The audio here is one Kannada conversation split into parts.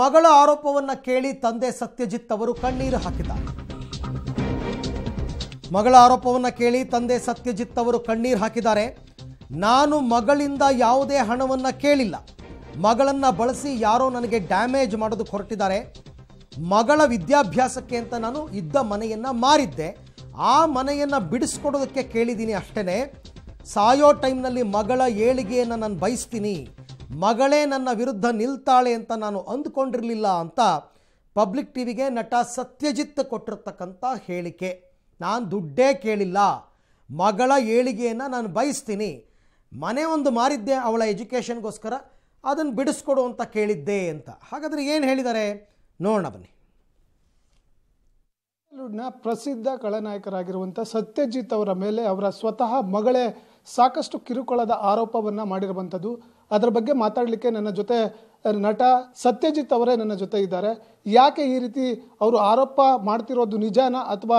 ಮಗಳ ಆರೋಪವನ್ನ ಕೇಳಿ ತಂದೆ ಸತ್ಯಜಿತ್ ಅವರು ಕಣ್ಣೀರು ಹಾಕಿದ್ದಾರೆ ಮಗಳ ಆರೋಪವನ್ನ ಕೇಳಿ ತಂದೆ ಸತ್ಯಜಿತ್ ಅವರು ಕಣ್ಣೀರು ಹಾಕಿದ್ದಾರೆ ನಾನು ಮಗಳಿಂದ ಯಾವುದೇ ಹಣವನ್ನ ಕೇಳಿಲ್ಲ ಮಗಳನ್ನ ಬಳಸಿ ಯಾರೋ ನನಗೆ ಡ್ಯಾಮೇಜ್ ಮಾಡೋದು ಹೊರಟಿದ್ದಾರೆ ಮಗಳ ವಿದ್ಯಾಭ್ಯಾಸಕ್ಕೆ ಅಂತ ನಾನು ಇದ್ದ ಮನೆಯನ್ನ ಮಾರಿದ್ದೆ ಆ ಮನೆಯನ್ನ ಬಿಡಿಸ್ಕೊಡೋದಕ್ಕೆ ಕೇಳಿದ್ದೀನಿ ಅಷ್ಟೇನೆ ಸಾಯೋ ಟೈಮ್ನಲ್ಲಿ ಮಗಳ ಏಳಿಗೆಯನ್ನು ನಾನು ಬಯಸ್ತೀನಿ ಮಗಳೇ ನನ್ನ ವಿರುದ್ಧ ನಿಲ್ತಾಳೆ ಅಂತ ನಾನು ಅಂದ್ಕೊಂಡಿರಲಿಲ್ಲ ಅಂತ ಪಬ್ಲಿಕ್ ಟಿವಿಗೆ ನಟ ಸತ್ಯಜಿತ್ ಕೊಟ್ಟಿರ್ತಕ್ಕಂಥ ಹೇಳಿಕೆ ನಾನು ದುಡ್ಡೇ ಕೇಳಿಲ್ಲ ಮಗಳ ಏಳಿಗೆಯನ್ನು ನಾನು ಬಯಸ್ತೀನಿ ಮನೆ ಒಂದು ಮಾರಿದ್ದೆ ಅವಳ ಎಜುಕೇಷನ್ಗೋಸ್ಕರ ಅದನ್ನು ಬಿಡಿಸ್ಕೊಡು ಅಂತ ಕೇಳಿದ್ದೆ ಅಂತ ಹಾಗಾದರೆ ಏನು ಹೇಳಿದ್ದಾರೆ ನೋಡೋಣ ಬನ್ನಿ ಬಾಲಿವುಡ್ನ ಪ್ರಸಿದ್ಧ ಖಳನಾಯಕರಾಗಿರುವಂಥ ಸತ್ಯಜಿತ್ ಅವರ ಮೇಲೆ ಅವರ ಸ್ವತಃ ಮಗಳೇ ಸಾಕಷ್ಟು ಕಿರುಕುಳದ ಆರೋಪವನ್ನು ಮಾಡಿರುವಂಥದ್ದು ಅದರ ಬಗ್ಗೆ ಮಾತಾಡಲಿಕ್ಕೆ ನನ್ನ ಜೊತೆ ನಟ ಸತ್ಯಜಿತ್ ಅವರೇ ನನ್ನ ಜೊತೆ ಇದ್ದಾರೆ ಯಾಕೆ ಈ ರೀತಿ ಅವರು ಆರೋಪ ಮಾಡ್ತಿರೋದು ನಿಜಾನ ಅಥವಾ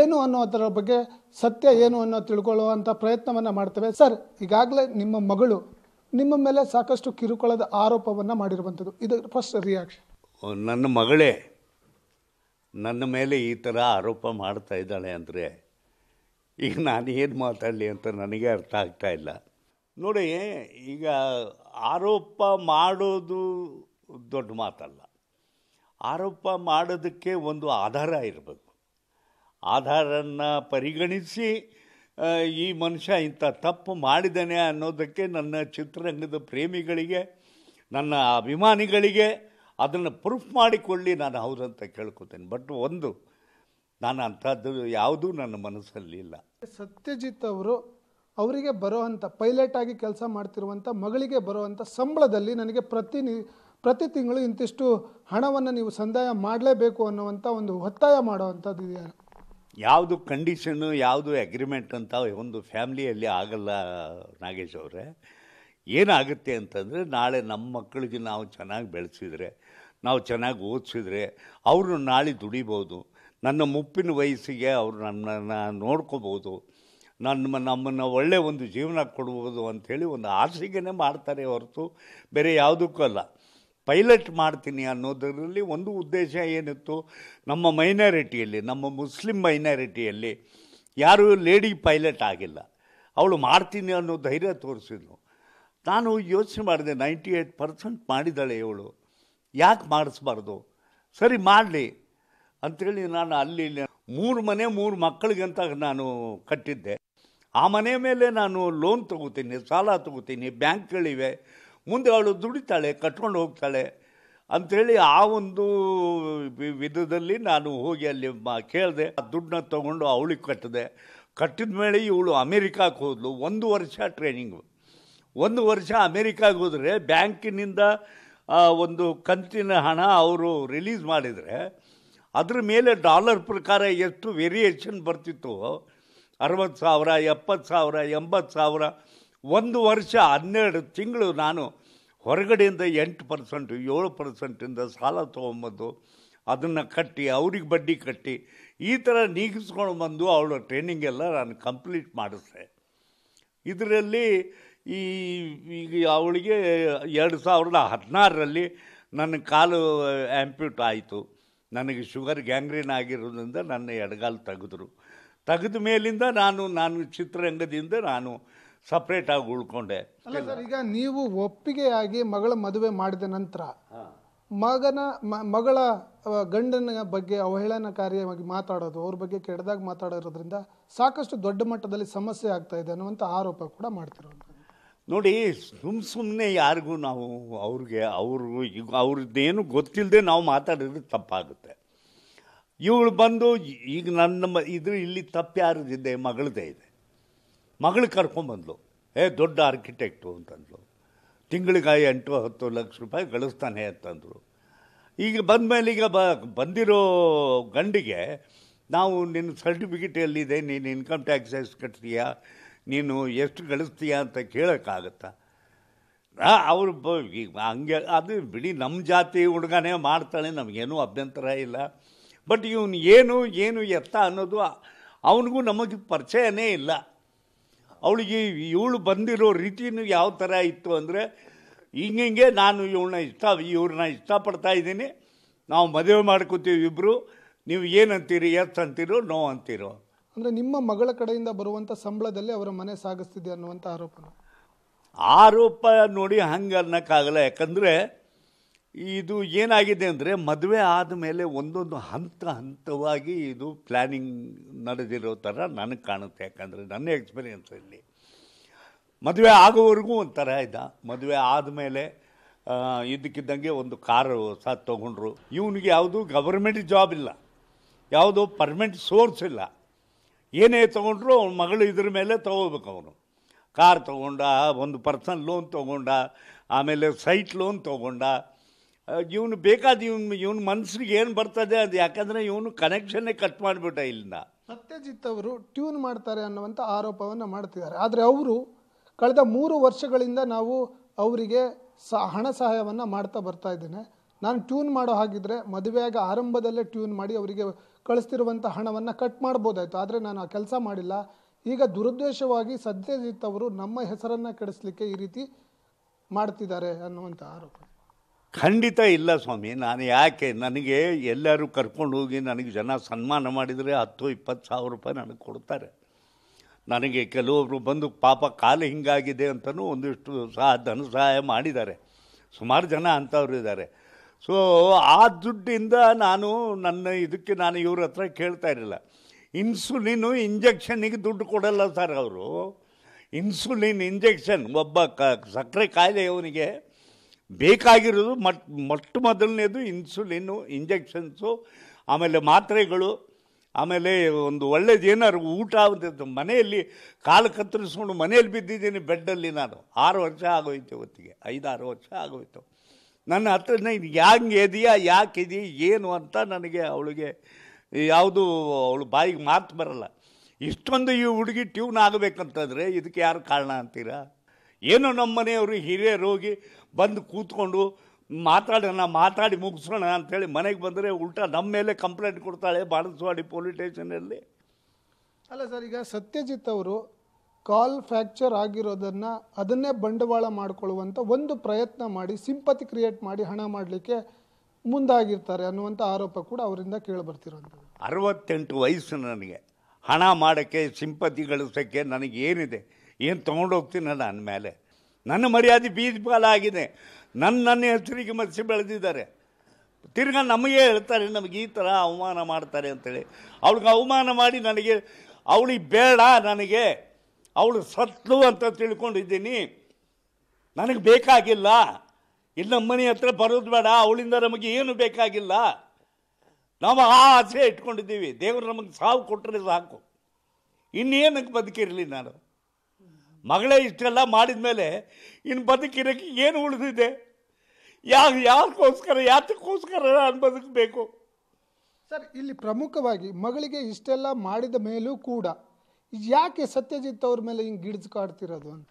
ಏನು ಅನ್ನೋದರ ಬಗ್ಗೆ ಸತ್ಯ ಏನು ಅನ್ನೋ ತಿಳ್ಕೊಳ್ಳುವಂಥ ಪ್ರಯತ್ನವನ್ನು ಮಾಡ್ತೇವೆ ಸರ್ ಈಗಾಗಲೇ ನಿಮ್ಮ ಮಗಳು ನಿಮ್ಮ ಮೇಲೆ ಸಾಕಷ್ಟು ಕಿರುಕುಳದ ಆರೋಪವನ್ನು ಮಾಡಿರುವಂಥದ್ದು ಇದು ಫಸ್ಟ್ ರಿಯಾಕ್ಷನ್ ನನ್ನ ಮಗಳೇ ನನ್ನ ಮೇಲೆ ಈ ಥರ ಆರೋಪ ಮಾಡ್ತಾ ಇದ್ದಾಳೆ ಅಂದರೆ ಈಗ ನಾನು ಏನು ಮಾತಾಡಲಿ ಅಂತ ನನಗೆ ಅರ್ಥ ಆಗ್ತಾ ಇಲ್ಲ ನೋಡಿ ಈಗ ಆರೋಪ ಮಾಡೋದು ದೊಡ್ಡ ಮಾತಲ್ಲ ಆರೋಪ ಮಾಡೋದಕ್ಕೆ ಒಂದು ಆಧಾರ ಇರಬೇಕು ಆಧಾರನ ಪರಿಗಣಿಸಿ ಈ ಮನುಷ್ಯ ಇಂಥ ತಪ್ಪು ಮಾಡಿದ್ದಾನೆ ಅನ್ನೋದಕ್ಕೆ ನನ್ನ ಚಿತ್ರರಂಗದ ಪ್ರೇಮಿಗಳಿಗೆ ನನ್ನ ಅಭಿಮಾನಿಗಳಿಗೆ ಅದನ್ನು ಪ್ರೂಫ್ ಮಾಡಿಕೊಳ್ಳಿ ನಾನು ಹೌದಂತ ಕೇಳ್ಕೊತೇನೆ ಬಟ್ ಒಂದು ನಾನು ಅಂಥದ್ದು ಯಾವುದೂ ನನ್ನ ಮನಸ್ಸಲ್ಲಿ ಇಲ್ಲ ಸತ್ಯಜಿತ್ ಅವರು ಅವರಿಗೆ ಬರೋವಂಥ ಪೈಲಟ್ ಆಗಿ ಕೆಲಸ ಮಾಡ್ತಿರುವಂಥ ಮಗಳಿಗೆ ಬರೋವಂಥ ಸಂಬಳದಲ್ಲಿ ನನಗೆ ಪ್ರತಿ ಪ್ರತಿ ತಿಂಗಳು ಇಂತಿಷ್ಟು ಹಣವನ್ನು ನೀವು ಸಂದಾಯ ಮಾಡಲೇಬೇಕು ಅನ್ನುವಂಥ ಒಂದು ಒತ್ತಾಯ ಮಾಡುವಂಥದ್ದು ಇದೆ ಯಾವುದು ಕಂಡೀಷನ್ನು ಯಾವುದು ಅಗ್ರಿಮೆಂಟ್ ಅಂತ ಒಂದು ಫ್ಯಾಮಿಲಿಯಲ್ಲಿ ಆಗಲ್ಲ ನಾಗೇಶ್ ಅವರೇ ಏನಾಗುತ್ತೆ ಅಂತಂದರೆ ನಾಳೆ ನಮ್ಮ ಮಕ್ಕಳಿಗೆ ನಾವು ಚೆನ್ನಾಗಿ ಬೆಳೆಸಿದರೆ ನಾವು ಚೆನ್ನಾಗಿ ಓದಿಸಿದ್ರೆ ಅವರು ನಾಳೆ ದುಡಿಬೋದು ನನ್ನ ಮುಪ್ಪಿನ ವಯಸ್ಸಿಗೆ ಅವರು ನನ್ನನ್ನು ನೋಡ್ಕೋಬೋದು ನಮ್ಮ ನಮ್ಮನ್ನು ಒಳ್ಳೆಯ ಒಂದು ಜೀವನ ಕೊಡ್ಬೋದು ಅಂಥೇಳಿ ಒಂದು ಆಸೆಗೇನೆ ಮಾಡ್ತಾರೆ ಹೊರತು ಬೇರೆ ಯಾವುದಕ್ಕೂ ಅಲ್ಲ ಪೈಲಟ್ ಮಾಡ್ತೀನಿ ಅನ್ನೋದರಲ್ಲಿ ಒಂದು ಉದ್ದೇಶ ಏನಿತ್ತು ನಮ್ಮ ಮೈನಾರಿಟಿಯಲ್ಲಿ ನಮ್ಮ ಮುಸ್ಲಿಂ ಮೈನಾರಿಟಿಯಲ್ಲಿ ಯಾರೂ ಲೇಡಿ ಪೈಲಟ್ ಆಗಿಲ್ಲ ಅವಳು ಮಾಡ್ತೀನಿ ಅನ್ನೋ ಧೈರ್ಯ ತೋರಿಸಿದ್ನು ನಾನು ಯೋಚನೆ ಮಾಡಿದೆ ನೈಂಟಿ ಏಯ್ಟ್ ಪರ್ಸೆಂಟ್ ಮಾಡಿದ್ದಾಳೆ ಇವಳು ಯಾಕೆ ಮಾಡಿಸ್ಬಾರ್ದು ಸರಿ ಮಾಡಲಿ ಅಂಥೇಳಿ ನಾನು ಅಲ್ಲಿ ಮೂರು ಮನೆ ಮೂರು ಮಕ್ಕಳಿಗೆ ಅಂತ ನಾನು ಕಟ್ಟಿದ್ದೆ ಆ ಮನೆ ಮೇಲೆ ನಾನು ಲೋನ್ ತಗೋತೀನಿ ಸಾಲ ತಗೋತೀನಿ ಬ್ಯಾಂಕ್ಗಳಿವೆ ಮುಂದೆ ಅವಳು ದುಡಿತಾಳೆ ಕಟ್ಕೊಂಡು ಹೋಗ್ತಾಳೆ ಅಂಥೇಳಿ ಆ ಒಂದು ವಿಧದಲ್ಲಿ ನಾನು ಹೋಗಿ ಅಲ್ಲಿ ಕೇಳಿದೆ ಆ ದುಡ್ಡನ್ನ ತೊಗೊಂಡು ಅವಳಿಗೆ ಕಟ್ಟಿದೆ ಕಟ್ಟಿದ ಮೇಲೆ ಇವಳು ಅಮೇರಿಕಾಕ್ಕೆ ಹೋದಳು ಒಂದು ವರ್ಷ ಟ್ರೈನಿಂಗು ಒಂದು ವರ್ಷ ಅಮೇರಿಕಾಗೆ ಹೋದರೆ ಬ್ಯಾಂಕಿನಿಂದ ಒಂದು ಕಂತಿನ ಹಣ ಅವರು ರಿಲೀಸ್ ಮಾಡಿದರೆ ಅದ್ರ ಮೇಲೆ ಡಾಲರ್ ಪ್ರಕಾರ ಎಷ್ಟು ವೇರಿಯೇಷನ್ ಬರ್ತಿತ್ತು ಅರವತ್ತು ಸಾವಿರ ಎಪ್ಪತ್ತು ಸಾವಿರ ಎಂಬತ್ತು ಸಾವಿರ ಒಂದು ವರ್ಷ ಹನ್ನೆರಡು ತಿಂಗಳು ನಾನು ಹೊರಗಡೆಯಿಂದ ಎಂಟು ಪರ್ಸೆಂಟು ಏಳು ಪರ್ಸೆಂಟಿಂದ ಸಾಲ ತೊಗೊಂಬಂದು ಅದನ್ನು ಕಟ್ಟಿ ಅವ್ರಿಗೆ ಬಡ್ಡಿ ಕಟ್ಟಿ ಈ ಥರ ನೀಗಿಸ್ಕೊಂಡು ಬಂದು ಅವಳ ಟ್ರೈನಿಂಗ್ ಎಲ್ಲ ನಾನು ಕಂಪ್ಲೀಟ್ ಮಾಡಿಸ್ದೆ ಇದರಲ್ಲಿ ಈ ಈಗ ಅವಳಿಗೆ ಎರಡು ಸಾವಿರದ ಹದಿನಾರರಲ್ಲಿ ನನ್ನ ಕಾಲು ಆ್ಯಂಪ್ಯೂಟ್ ಆಯಿತು ನನಗೆ ಶುಗರ್ ಗ್ಯಾಂಗ್ರೀನ್ ಆಗಿರೋದ್ರಿಂದ ನನ್ನ ಎಡಗಾಲು ತೆಗೆದ್ರು ತೆಗೆದ ಮೇಲಿಂದ ನಾನು ನಾನು ಚಿತ್ರರಂಗದಿಂದ ನಾನು ಆಗಿ ಉಳ್ಕೊಂಡೆ ಈಗ ನೀವು ಒಪ್ಪಿಗೆಯಾಗಿ ಮಗಳ ಮದುವೆ ಮಾಡಿದ ನಂತರ ಮಗನ ಮಗಳ ಗಂಡನ ಬಗ್ಗೆ ಅವಹೇಳನ ಕಾರ್ಯವಾಗಿ ಮಾತಾಡೋದು ಅವ್ರ ಬಗ್ಗೆ ಕೆಡ್ದಾಗ ಮಾತಾಡೋದ್ರಿಂದ ಸಾಕಷ್ಟು ದೊಡ್ಡ ಮಟ್ಟದಲ್ಲಿ ಸಮಸ್ಯೆ ಆಗ್ತಾ ಇದೆ ಅನ್ನುವಂಥ ಆರೋಪ ಕೂಡ ಮಾಡ್ತಿರೋ ನೋಡಿ ಸುಮ್ ಸುಮ್ಮನೆ ಯಾರಿಗೂ ನಾವು ಅವ್ರಿಗೆ ಅವರು ಅವ್ರದ್ದೇನು ಗೊತ್ತಿಲ್ಲದೆ ನಾವು ಮಾತಾಡಿದ್ರೆ ತಪ್ಪಾಗುತ್ತೆ ಇವಳು ಬಂದು ಈಗ ನನ್ನ ಇದು ಇಲ್ಲಿ ತಪ್ಪ್ಯಾರದಿದೆ ಮಗಳದೇ ಇದೆ ಮಗಳು ಕರ್ಕೊಂಬಂದ್ಲು ಏ ದೊಡ್ಡ ಆರ್ಕಿಟೆಕ್ಟು ಅಂತಂದ್ಲು ತಿಂಗಳಿಗಾಯಿ ಎಂಟು ಹತ್ತು ಲಕ್ಷ ರೂಪಾಯಿ ಗಳಿಸ್ತಾನೆ ಅಂತಂದರು ಈಗ ಬಂದ ಮೇಲೆ ಈಗ ಬ ಬಂದಿರೋ ಗಂಡಿಗೆ ನಾವು ನಿನ್ನ ಎಲ್ಲಿದೆ ನೀನು ಇನ್ಕಮ್ ಟ್ಯಾಕ್ಸ್ ಎಷ್ಟು ಕಟ್ತೀಯಾ ನೀನು ಎಷ್ಟು ಗಳಿಸ್ತೀಯ ಅಂತ ಕೇಳೋಕ್ಕಾಗತ್ತಾ ಅವರು ಬ ಈಗ ಹಂಗೆ ಅದು ಬಿಡಿ ನಮ್ಮ ಜಾತಿ ಹುಡುಗನೇ ಮಾಡ್ತಾಳೆ ನಮಗೇನೂ ಅಭ್ಯಂತರ ಇಲ್ಲ ಬಟ್ ಇವನು ಏನು ಏನು ಎತ್ತ ಅನ್ನೋದು ಅವನಿಗೂ ನಮಗೆ ಪರಿಚಯನೇ ಇಲ್ಲ ಅವಳಿಗೆ ಇವಳು ಬಂದಿರೋ ರೀತಿಯೂ ಯಾವ ಥರ ಇತ್ತು ಅಂದರೆ ಹಿಂಗೆ ನಾನು ಇವಳನ್ನ ಇಷ್ಟ ಇವ್ರನ್ನ ಇಷ್ಟಪಡ್ತಾ ಇದ್ದೀನಿ ನಾವು ಮದುವೆ ಮಾಡ್ಕೋತೀವಿ ಇಬ್ಬರು ನೀವು ಏನಂತೀರಿ ಎತ್ ಅಂತೀರೋ ನೋ ಅಂತೀರೋ ಅಂದರೆ ನಿಮ್ಮ ಮಗಳ ಕಡೆಯಿಂದ ಬರುವಂಥ ಸಂಬಳದಲ್ಲಿ ಅವರ ಮನೆ ಸಾಗಿಸ್ತಿದೆ ಅನ್ನುವಂಥ ಆರೋಪ ಆರೋಪ ನೋಡಿ ಹಂಗೆ ಅನ್ನೋಕ್ಕಾಗಲ್ಲ ಯಾಕಂದರೆ ಇದು ಏನಾಗಿದೆ ಅಂದರೆ ಮದುವೆ ಆದ ಮೇಲೆ ಒಂದೊಂದು ಹಂತ ಹಂತವಾಗಿ ಇದು ಪ್ಲ್ಯಾನಿಂಗ್ ನಡೆದಿರೋ ಥರ ನನಗೆ ಕಾಣುತ್ತೆ ಯಾಕಂದರೆ ನನ್ನ ಎಕ್ಸ್ಪೀರಿಯೆನ್ಸಲ್ಲಿ ಮದುವೆ ಆಗೋವರೆಗೂ ಒಂಥರ ಇದ್ದ ಮದುವೆ ಆದಮೇಲೆ ಇದಕ್ಕಿದ್ದಂಗೆ ಒಂದು ಕಾರು ಸಹ ತೊಗೊಂಡ್ರು ಇವನಿಗೆ ಯಾವುದು ಗವರ್ಮೆಂಟ್ ಜಾಬ್ ಇಲ್ಲ ಯಾವುದೋ ಪರ್ಮನೆಂಟ್ ಸೋರ್ಸ್ ಇಲ್ಲ ಏನೇ ತೊಗೊಂಡ್ರು ಅವ್ನ ಮಗಳು ಇದ್ರ ಮೇಲೆ ತೊಗೋಬೇಕು ಅವನು ಕಾರ್ ತೊಗೊಂಡ ಒಂದು ಪರ್ಸನ್ ಲೋನ್ ತೊಗೊಂಡ ಆಮೇಲೆ ಸೈಟ್ ಲೋನ್ ತೊಗೊಂಡ ಇವನು ಬೇಕಾದ ಇವನು ಇವನ ಮನಸ್ಸಿಗೆ ಏನು ಬರ್ತದೆ ಅದು ಯಾಕಂದರೆ ಇವನು ಕನೆಕ್ಷನ್ನೇ ಕಟ್ ಮಾಡಿಬಿಟ್ಟ ಇಲ್ಲಿಂದ ಸತ್ಯಜಿತ್ ಅವರು ಟ್ಯೂನ್ ಮಾಡ್ತಾರೆ ಅನ್ನುವಂಥ ಆರೋಪವನ್ನು ಮಾಡ್ತಿದ್ದಾರೆ ಆದರೆ ಅವರು ಕಳೆದ ಮೂರು ವರ್ಷಗಳಿಂದ ನಾವು ಅವರಿಗೆ ಸ ಹಣ ಸಹಾಯವನ್ನು ಮಾಡ್ತಾ ಬರ್ತಾ ಇದ್ದೇನೆ ನಾನು ಟ್ಯೂನ್ ಮಾಡೋ ಹಾಗಿದ್ರೆ ಮದುವೆಯಾಗ ಆರಂಭದಲ್ಲೇ ಟ್ಯೂನ್ ಮಾಡಿ ಅವರಿಗೆ ಕಳಿಸ್ತಿರುವಂಥ ಹಣವನ್ನು ಕಟ್ ಮಾಡ್ಬೋದಾಯ್ತು ಆದರೆ ನಾನು ಆ ಕೆಲಸ ಮಾಡಿಲ್ಲ ಈಗ ದುರುದ್ದೇಶವಾಗಿ ಸತ್ಯಜಿತ್ ಅವರು ನಮ್ಮ ಹೆಸರನ್ನು ಕೆಡಿಸ್ಲಿಕ್ಕೆ ಈ ರೀತಿ ಮಾಡ್ತಿದ್ದಾರೆ ಅನ್ನುವಂಥ ಆರೋಪ ಖಂಡಿತ ಇಲ್ಲ ಸ್ವಾಮಿ ನಾನು ಯಾಕೆ ನನಗೆ ಎಲ್ಲರೂ ಕರ್ಕೊಂಡು ಹೋಗಿ ನನಗೆ ಜನ ಸನ್ಮಾನ ಮಾಡಿದರೆ ಹತ್ತು ಇಪ್ಪತ್ತು ಸಾವಿರ ರೂಪಾಯಿ ನನಗೆ ಕೊಡ್ತಾರೆ ನನಗೆ ಕೆಲವೊಬ್ಬರು ಬಂದು ಪಾಪ ಕಾಲು ಹಿಂಗಾಗಿದೆ ಅಂತಲೂ ಒಂದಿಷ್ಟು ಸಹ ಧನ ಸಹಾಯ ಮಾಡಿದ್ದಾರೆ ಸುಮಾರು ಜನ ಅಂಥವ್ರು ಇದ್ದಾರೆ ಸೊ ಆ ದುಡ್ಡಿಂದ ನಾನು ನನ್ನ ಇದಕ್ಕೆ ನಾನು ಇವ್ರ ಹತ್ರ ಕೇಳ್ತಾ ಇರಲಿಲ್ಲ ಇನ್ಸುಲಿನು ಇಂಜೆಕ್ಷನಿಗೆ ದುಡ್ಡು ಕೊಡಲ್ಲ ಸರ್ ಅವರು ಇನ್ಸುಲಿನ್ ಇಂಜೆಕ್ಷನ್ ಒಬ್ಬ ಕ ಸಕ್ಕರೆ ಕಾಯಿಲೆ ಇವನಿಗೆ ಬೇಕಾಗಿರೋದು ಮಟ್ ಮೊಟ್ಟ ಮೊದಲನೇದು ಇನ್ಸುಲಿನ್ನು ಇಂಜೆಕ್ಷನ್ಸು ಆಮೇಲೆ ಮಾತ್ರೆಗಳು ಆಮೇಲೆ ಒಂದು ಒಳ್ಳೇದು ಏನಾದ್ರು ಊಟ ಅಂತ ಮನೆಯಲ್ಲಿ ಕಾಲು ಕತ್ತರಿಸ್ಕೊಂಡು ಮನೆಯಲ್ಲಿ ಬಿದ್ದಿದ್ದೀನಿ ಬೆಡ್ಡಲ್ಲಿ ನಾನು ಆರು ವರ್ಷ ಆಗೋಯ್ತು ಇವತ್ತಿಗೆ ಐದಾರು ವರ್ಷ ಆಗೋಯ್ತು ನನ್ನ ಹತ್ರ ಇದು ಹ್ಯಾಂಗೆ ಇದೆಯಾ ಯಾಕೆ ಇದೆಯಾ ಏನು ಅಂತ ನನಗೆ ಅವಳಿಗೆ ಯಾವುದು ಅವಳು ಬಾಯಿಗೆ ಮಾತು ಬರಲ್ಲ ಇಷ್ಟೊಂದು ಈ ಹುಡುಗಿ ಟ್ಯೂನ್ ಆಗಬೇಕಂತಂದರೆ ಇದಕ್ಕೆ ಯಾರು ಕಾರಣ ಅಂತೀರಾ ಏನೋ ನಮ್ಮ ಮನೆಯವರು ಹಿರಿಯರು ಹೋಗಿ ಬಂದು ಕೂತ್ಕೊಂಡು ಮಾತಾಡೋಣ ಮಾತಾಡಿ ಮುಗಿಸೋಣ ಅಂಥೇಳಿ ಮನೆಗೆ ಬಂದರೆ ಉಲ್ಟಾ ನಮ್ಮ ಮೇಲೆ ಕಂಪ್ಲೇಂಟ್ ಕೊಡ್ತಾಳೆ ಬಾಣಸವಾಡಿ ಪೊಲೀಸ್ ಸ್ಟೇಷನಲ್ಲಿ ಅಲ್ಲ ಸರ್ ಈಗ ಸತ್ಯಜಿತ್ ಅವರು ಕಾಲ್ ಫ್ರ್ಯಾಕ್ಚರ್ ಆಗಿರೋದನ್ನು ಅದನ್ನೇ ಬಂಡವಾಳ ಮಾಡಿಕೊಳ್ಳುವಂಥ ಒಂದು ಪ್ರಯತ್ನ ಮಾಡಿ ಸಿಂಪತಿ ಕ್ರಿಯೇಟ್ ಮಾಡಿ ಹಣ ಮಾಡಲಿಕ್ಕೆ ಮುಂದಾಗಿರ್ತಾರೆ ಅನ್ನುವಂಥ ಆರೋಪ ಕೂಡ ಅವರಿಂದ ಕೇಳಿಬರ್ತಿರೋದು ಅರವತ್ತೆಂಟು ವಯಸ್ಸು ನನಗೆ ಹಣ ಮಾಡೋಕ್ಕೆ ಸಿಂಪತಿ ಗಳಿಸೋಕ್ಕೆ ನನಗೇನಿದೆ ಏನು ತೊಗೊಂಡೋಗ್ತೀನಲ್ಲ ನನ್ನ ಮೇಲೆ ನನ್ನ ಮರ್ಯಾದೆ ಬೀದಿ ಆಗಿದೆ ನನ್ನ ನನ್ನ ಹೆಸರಿಗೆ ಮತ್ಸಿ ಬೆಳೆದಿದ್ದಾರೆ ತಿರ್ಗಾ ನಮಗೆ ಹೇಳ್ತಾರೆ ನಮಗೆ ಈ ಥರ ಅವಮಾನ ಮಾಡ್ತಾರೆ ಅಂತೇಳಿ ಅವಳಿಗೆ ಅವಮಾನ ಮಾಡಿ ನನಗೆ ಅವಳಿಗೆ ಬೇಡ ನನಗೆ ಅವಳು ಸತ್ತು ಅಂತ ತಿಳ್ಕೊಂಡಿದ್ದೀನಿ ನನಗೆ ಬೇಕಾಗಿಲ್ಲ ಇಲ್ಲಿ ನಮ್ಮ ಮನೆ ಹತ್ರ ಬರೋದು ಬೇಡ ಅವಳಿಂದ ನಮಗೆ ಏನು ಬೇಕಾಗಿಲ್ಲ ನಾವು ಆ ಆಸೆ ಇಟ್ಕೊಂಡಿದ್ದೀವಿ ದೇವರು ನಮಗೆ ಸಾವು ಕೊಟ್ಟರೆ ಸಾಕು ಇನ್ನೇನಕ್ಕೆ ಬದುಕಿರಲಿ ನಾನು ಮಗಳೇ ಇಷ್ಟೆಲ್ಲ ಮಾಡಿದ ಮೇಲೆ ಇನ್ನು ಬದುಕಿರೋಕ್ಕೆ ಏನು ಉಳಿದಿದೆ ಯಾ ಯಾರಿಗೋಸ್ಕರ ಯಾತಕ್ಕೋಸ್ಕರ ನಾನು ಬದುಕಬೇಕು ಸರ್ ಇಲ್ಲಿ ಪ್ರಮುಖವಾಗಿ ಮಗಳಿಗೆ ಇಷ್ಟೆಲ್ಲ ಮಾಡಿದ ಮೇಲೂ ಕೂಡ ಯಾಕೆ ಸತ್ಯಜಿತ್ ಅವ್ರ ಮೇಲೆ ಹಿಂಗೆ ಗಿಡ್ಸ್ ಕಾಡ್ತಿರೋದು ಅಂತ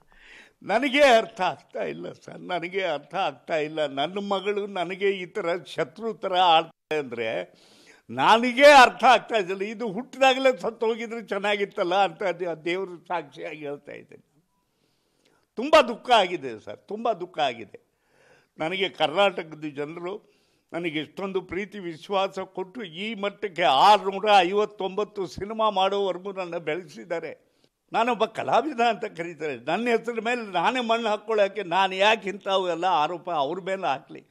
ನನಗೆ ಅರ್ಥ ಆಗ್ತಾ ಇಲ್ಲ ಸರ್ ನನಗೆ ಅರ್ಥ ಆಗ್ತಾ ಇಲ್ಲ ನನ್ನ ಮಗಳು ನನಗೆ ಈ ಥರ ಶತ್ರು ಥರ ಆಡ್ತಾ ಅಂದರೆ ನನಗೆ ಅರ್ಥ ಆಗ್ತಾ ಇದ್ದಿಲ್ಲ ಇದು ಹುಟ್ಟಿದಾಗಲೇ ಸತ್ತು ಹೋಗಿದ್ರೆ ಚೆನ್ನಾಗಿತ್ತಲ್ಲ ಅಂತ ದೇವರು ಸಾಕ್ಷಿಯಾಗಿ ಹೇಳ್ತಾ ಇದ್ದೀನಿ ತುಂಬ ದುಃಖ ಆಗಿದೆ ಸರ್ ತುಂಬ ದುಃಖ ಆಗಿದೆ ನನಗೆ ಕರ್ನಾಟಕದ ಜನರು ನನಗೆ ಇಷ್ಟೊಂದು ಪ್ರೀತಿ ವಿಶ್ವಾಸ ಕೊಟ್ಟು ಈ ಮಟ್ಟಕ್ಕೆ ಆರುನೂರ ಐವತ್ತೊಂಬತ್ತು ಸಿನಿಮಾ ಮಾಡೋವರೆಗೂ ನನ್ನ ಬೆಳೆಸಿದ್ದಾರೆ ನಾನೊಬ್ಬ ಕಲಾವಿದ ಅಂತ ಕರೀತಾರೆ ನನ್ನ ಹೆಸರ ಮೇಲೆ ನಾನೇ ಮಣ್ಣು ಹಾಕ್ಕೊಳ್ಳೋಕ್ಕೆ ನಾನು ಯಾಕೆ ಇಂಥವು ಎಲ್ಲ ಆರೋಪ ಅವ್ರ ಮೇಲೆ ಹಾಕಲಿ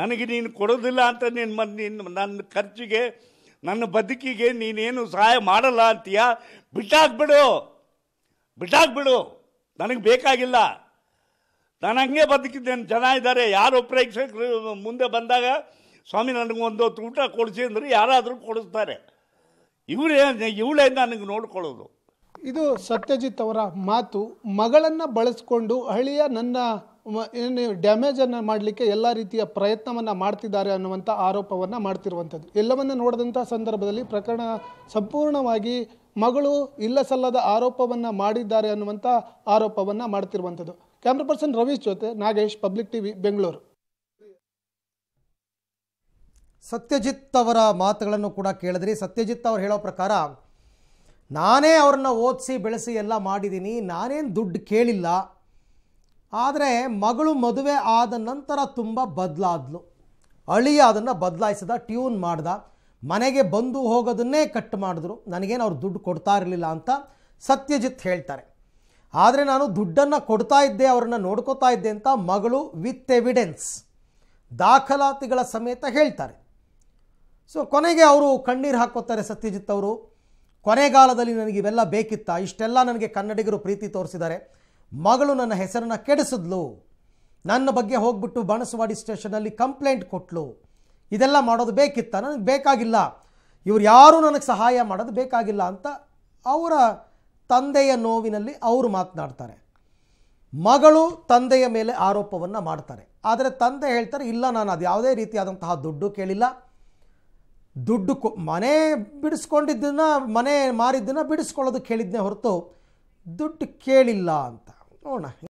ನನಗೆ ನೀನು ಕೊಡೋದಿಲ್ಲ ಅಂತ ನೀನು ಮ ನಿನ್ನ ನನ್ನ ಖರ್ಚಿಗೆ ನನ್ನ ಬದುಕಿಗೆ ನೀನೇನು ಸಹಾಯ ಮಾಡಲ್ಲ ಅಂತೀಯ ಬಿಟ್ಟಾಕ್ಬಿಡು ಬಿಟ್ಟಾಕ್ಬಿಡು ನನಗೆ ಬೇಕಾಗಿಲ್ಲ ನಾನು ಹಂಗೆ ಬದುಕಿದ್ದೇನೆ ಜನ ಇದ್ದಾರೆ ಯಾರು ಪ್ರೇಕ್ಷಕರು ಮುಂದೆ ಬಂದಾಗ ಸ್ವಾಮಿ ನನಗೆ ಒಂದು ಹೊತ್ತು ಊಟ ಕೊಡಿಸಿ ಅಂದ್ರೆ ಯಾರಾದರೂ ಕೊಡಿಸ್ತಾರೆ ಇವಳೇ ಇವಳೇ ನನಗೆ ನೋಡ್ಕೊಳ್ಳೋದು ಇದು ಸತ್ಯಜಿತ್ ಅವರ ಮಾತು ಮಗಳನ್ನು ಬಳಸ್ಕೊಂಡು ಹಳಿಯ ನನ್ನ ಏನು ಡ್ಯಾಮೇಜನ್ನು ಮಾಡಲಿಕ್ಕೆ ಎಲ್ಲ ರೀತಿಯ ಪ್ರಯತ್ನವನ್ನು ಮಾಡ್ತಿದ್ದಾರೆ ಅನ್ನುವಂಥ ಆರೋಪವನ್ನು ಮಾಡ್ತಿರುವಂಥದ್ದು ಎಲ್ಲವನ್ನು ನೋಡಿದಂಥ ಸಂದರ್ಭದಲ್ಲಿ ಪ್ರಕರಣ ಸಂಪೂರ್ಣವಾಗಿ ಮಗಳು ಇಲ್ಲ ಸಲ್ಲದ ಆರೋಪವನ್ನು ಮಾಡಿದ್ದಾರೆ ಅನ್ನುವಂಥ ಆರೋಪವನ್ನು ಮಾಡ್ತಿರುವಂಥದ್ದು ಕ್ಯಾಮ್ರಾ ಪರ್ಸನ್ ರವೀಶ್ ಜೊತೆ ನಾಗೇಶ್ ಪಬ್ಲಿಕ್ ಟಿವಿ ಬೆಂಗಳೂರು ಸತ್ಯಜಿತ್ ಅವರ ಮಾತುಗಳನ್ನು ಕೂಡ ಕೇಳಿದ್ರಿ ಸತ್ಯಜಿತ್ ಅವರು ಹೇಳೋ ಪ್ರಕಾರ ನಾನೇ ಅವ್ರನ್ನ ಓದಿಸಿ ಬೆಳೆಸಿ ಎಲ್ಲ ಮಾಡಿದ್ದೀನಿ ನಾನೇನು ದುಡ್ಡು ಕೇಳಿಲ್ಲ ಆದರೆ ಮಗಳು ಮದುವೆ ಆದ ನಂತರ ತುಂಬ ಬದಲಾದ್ಲು ಅಳಿಯ ಅದನ್ನು ಬದಲಾಯಿಸಿದ ಟ್ಯೂನ್ ಮಾಡ್ದ ಮನೆಗೆ ಬಂದು ಹೋಗೋದನ್ನೇ ಕಟ್ ಮಾಡಿದ್ರು ನನಗೇನು ಅವ್ರು ದುಡ್ಡು ಕೊಡ್ತಾ ಇರಲಿಲ್ಲ ಅಂತ ಸತ್ಯಜಿತ್ ಹೇಳ್ತಾರೆ ಆದರೆ ನಾನು ದುಡ್ಡನ್ನು ಕೊಡ್ತಾ ಇದ್ದೆ ಅವರನ್ನು ನೋಡ್ಕೋತಾ ಇದ್ದೆ ಅಂತ ಮಗಳು ವಿತ್ ಎವಿಡೆನ್ಸ್ ದಾಖಲಾತಿಗಳ ಸಮೇತ ಹೇಳ್ತಾರೆ ಸೊ ಕೊನೆಗೆ ಅವರು ಕಣ್ಣೀರು ಹಾಕೋತಾರೆ ಸತ್ಯಜಿತ್ ಅವರು ಕೊನೆಗಾಲದಲ್ಲಿ ನನಗೆ ಇವೆಲ್ಲ ಬೇಕಿತ್ತ ಇಷ್ಟೆಲ್ಲ ನನಗೆ ಕನ್ನಡಿಗರು ಪ್ರೀತಿ ತೋರಿಸಿದ್ದಾರೆ ಮಗಳು ನನ್ನ ಹೆಸರನ್ನು ಕೆಡಿಸಿದ್ಲು ನನ್ನ ಬಗ್ಗೆ ಹೋಗ್ಬಿಟ್ಟು ಬಾಣಸವಾಡಿ ಸ್ಟೇಷನಲ್ಲಿ ಕಂಪ್ಲೇಂಟ್ ಕೊಟ್ಲು ಇದೆಲ್ಲ ಮಾಡೋದು ಬೇಕಿತ್ತ ನನಗೆ ಬೇಕಾಗಿಲ್ಲ ಇವ್ರು ಯಾರೂ ನನಗೆ ಸಹಾಯ ಮಾಡೋದು ಬೇಕಾಗಿಲ್ಲ ಅಂತ ಅವರ ತಂದೆಯ ನೋವಿನಲ್ಲಿ ಅವರು ಮಾತನಾಡ್ತಾರೆ ಮಗಳು ತಂದೆಯ ಮೇಲೆ ಆರೋಪವನ್ನು ಮಾಡ್ತಾರೆ ಆದರೆ ತಂದೆ ಹೇಳ್ತಾರೆ ಇಲ್ಲ ನಾನು ಅದು ಯಾವುದೇ ರೀತಿಯಾದಂತಹ ದುಡ್ಡು ಕೇಳಿಲ್ಲ ದುಡ್ಡು ಕೊ ಮನೆ ಬಿಡಿಸ್ಕೊಂಡಿದ್ದನ್ನು ಮನೆ ಮಾರಿದ್ದನ್ನು ಬಿಡಿಸ್ಕೊಳ್ಳೋದು ಕೇಳಿದ್ದನ್ನೇ ಹೊರತು ದುಡ್ಡು ಕೇಳಿಲ್ಲ ಅಂತ ನೋಡೋಣ